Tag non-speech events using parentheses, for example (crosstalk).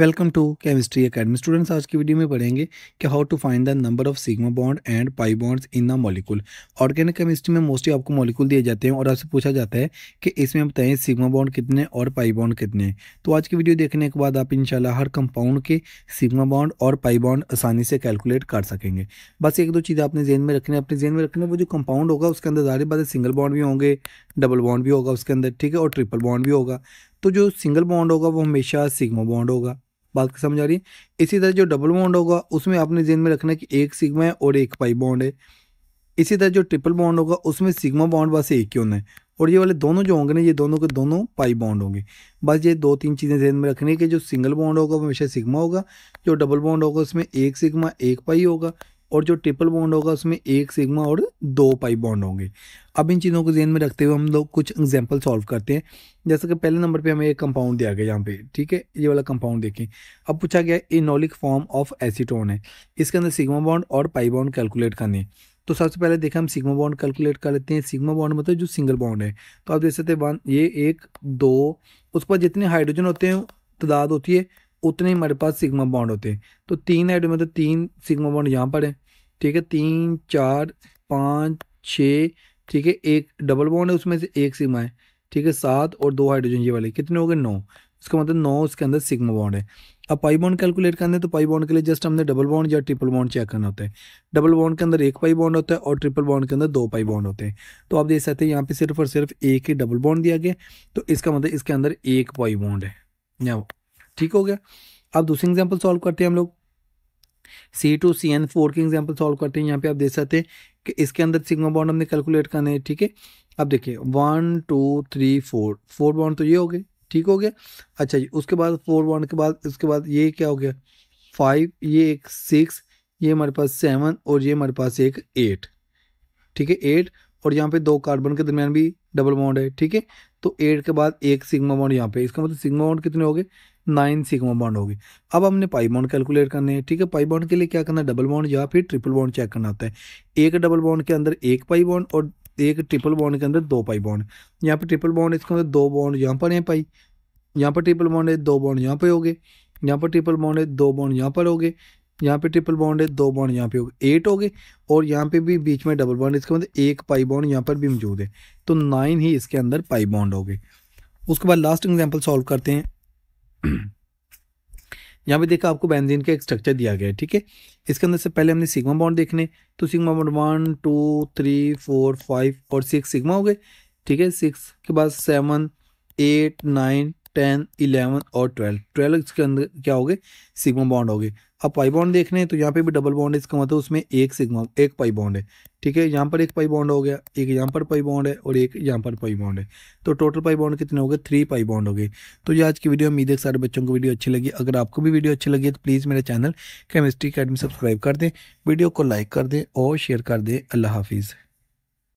welcome to chemistry academy students आज की video में पढ़ेंगे कि how to find the number of sigma bond and pi bonds in the molecule organic chemistry में mostly आपको molecule दिए जाते हैं और आपसे पूछा जाता है कि इसमें बताएं सिग्मा बॉन्ड कितने और पाई बॉन्ड कितने हैं तो आज की वीडियो देखने के बाद आप इनशाला हर कंपाउंड के सिग्मा बॉन्ड और पाई बॉन्ड आसानी से कैलकुलेट कर सकेंगे बस एक दो चीज़ें आपने जेन में रखने अपने जेन में रखने वो जो कंपाउंड होगा उसके अंदर ज़्यादा बात सिंगल बॉन्ड भी होंगे डबल बॉन्ड भी होगा उसके अंदर ठीक है और ट्रिपल बॉन्ड भी होगा तो जो सिंगल बॉन्ड होगा वो हमेशा सिग्मा बॉन्ड होगा बात समझ आ रही है इसी तरह जो डबल बॉन्ड होगा उसमें आपने जेन में रखना कि एक सिग्मा है और एक पाई बॉन्ड है इसी तरह जो ट्रिपल बॉन्ड होगा उसमें सिग्मा बॉन्ड बस एक ही होना है और ये वाले दोनों जो होंगे ना ये दोनों के दोनों पाई बॉन्ड होंगे बस ये दो तीन चीज़ें जेन में रखनी है कि जो सिंगल बॉन्ड होगा वो हमेशा सिग्मा होगा जो डबल बॉन्ड होगा उसमें एक सिग्मा एक पाई होगा और जो ट्रिपल बॉन्ड होगा उसमें एक सिग्मा और दो पाई बॉन्ड होंगे अब इन चीज़ों को जेन में रखते हुए हम लोग कुछ एग्जाम्पल सॉल्व करते हैं जैसे कि पहले नंबर पे हमें एक कंपाउंड दिया गया यहाँ पे ठीक है ये वाला कंपाउंड देखें अब पूछा गया इनोलिक फॉर्म ऑफ एसीटोन है इसके अंदर सिग्मा बॉन्ड और पाई बॉन्ड कैलकुलेट करने हैं तो सबसे पहले देखें हम सिग्मा बॉन्ड कैलकुलेट कर लेते हैं सिग्मा बॉन्ड मतलब जो सिंगल बॉन्ड है तो आप देख सकते हैं ये एक दो उस पर जितने हाइड्रोजन होते हैं तादाद होती है उतने ही हमारे पास सिग्मा बॉन्ड होते हैं तो तीन हाइड्रोजन मतलब तो तीन सिग्मा बॉन्ड यहाँ पर है ठीक है तीन चार पाँच छः ठीक है एक डबल बॉन्ड है उसमें से एक सिग्मा है ठीक है सात और दो हाइड्रोजन ये वाले कितने हो गए नौ इसका मतलब नौ उसके अंदर सिग्मा बॉन्ड है अब पाई बॉन्ड कैलकुलेट करने तो पाई बॉन्ड के लिए जस्ट हमने डबल बॉन्ड या ट्रिपल बॉन्ड चेक करना होता है डबल बॉन्ड के अंदर एक पाई बॉन्ड होता है और ट्रिपल बॉन्ड के अंदर दो पाई बॉन्ड होते हैं तो आप देख सकते हैं यहाँ पे सिर्फ और सिर्फ एक ही डबल बॉन्ड दिया गया तो इसका मतलब इसके अंदर एक पाई बॉन्ड है या ठीक हो गया अब दूसरी एग्जाम्पल सॉल्व करते हैं हम लोग C two C N four की एग्जाम्पल सॉल्व करते हैं यहाँ पे आप देख सकते हैं कि इसके अंदर सिग्मा बॉन्ड हमने कैलकुलेट करने हैं ठीक है अब देखिए one two three four four bond तो ये हो गए ठीक हो गया अच्छा जी उसके बाद फोर बॉन्ड के बाद उसके बाद ये क्या हो गया फाइव ये एक सिक्स ये हमारे पास सेवन और ये हमारे पास एक एट ठीक है एट और यहाँ पे दो कार्बन के दरमियान भी डबल बॉन्ड है ठीक है तो एट के बाद एक सिग्मा बॉन्ड यहाँ पे इसका मतलब सिग्मा बॉन्ड कितने हो गए नाइन सिग्मा बॉन्ड हो गए अब हमने पाई बॉन्ड कैलकुलेट करने हैं ठीक है पाई बॉन्ड के लिए क्या करना है डबल बॉन्ड या फिर ट्रिपल बॉन्ड चेक करना होता है एक डबल बॉन्ड के अंदर एक पाई बॉन्ड और एक ट्रिपल बॉन्ड के अंदर दो पाई बॉन्ड मतलब यहाँ पर ट्रिपल बॉन्ड इसके अंदर दो बॉन्ड यहाँ पर है पाई यहाँ पर ट्रिपल बॉन्ड है दो बॉन्ड यहाँ पर हो गए यहाँ पर ट्रिपल बॉन्ड है दो बॉन्ड यहाँ पर हो गए यहाँ पे ट्रिपल बॉन्ड है दो बॉन्ड यहाँ पे हो गए एट हो गए और यहाँ पे भी बीच में डबल बॉन्ड इसके मतलब एक पाई बॉन्ड यहाँ पर भी मौजूद है तो नाइन ही इसके अंदर पाई बॉन्ड हो गए उसके बाद लास्ट एग्जाम्पल सॉल्व करते हैं (clears throat) यहाँ पे देखा आपको बेंजीन का एक स्ट्रक्चर दिया गया है ठीक है इसके अंदर से पहले हमने सिग्मा बॉन्ड देखने तो sigma bond one two three four five और सिक्स सिग्मा हो गए ठीक है सिक्स के बाद seven eight nine ten eleven और ट्वेल्व ट्वेल्व के अंदर क्या हो गए सिग्मा बॉन्ड हो गए अब पाई बॉन्ड देख रहे हैं तो यहाँ पे भी डबल बॉन्ड है इसका मतलब उसमें एक सिग्मा एक पाई बॉन्ड है ठीक है यहाँ पर एक पाई बॉन्ड हो गया एक यहाँ पर पाई बॉन्ड है और एक यहाँ पर पाई बॉन्ड है तो टोटल पाई बॉन्ड कितने हो गए थ्री पाई बॉन्ड हो गए तो ये आज की वीडियो उम्मीद है सारे बच्चों को वीडियो अच्छी लगी अगर आपको भी वीडियो अच्छी लगी तो प्लीज़ मेरे चैनल केमिस्ट्री अकेडमी सब्सक्राइब कर दें वीडियो को लाइक कर दें और शेयर कर दें अल्लाह हाफिज़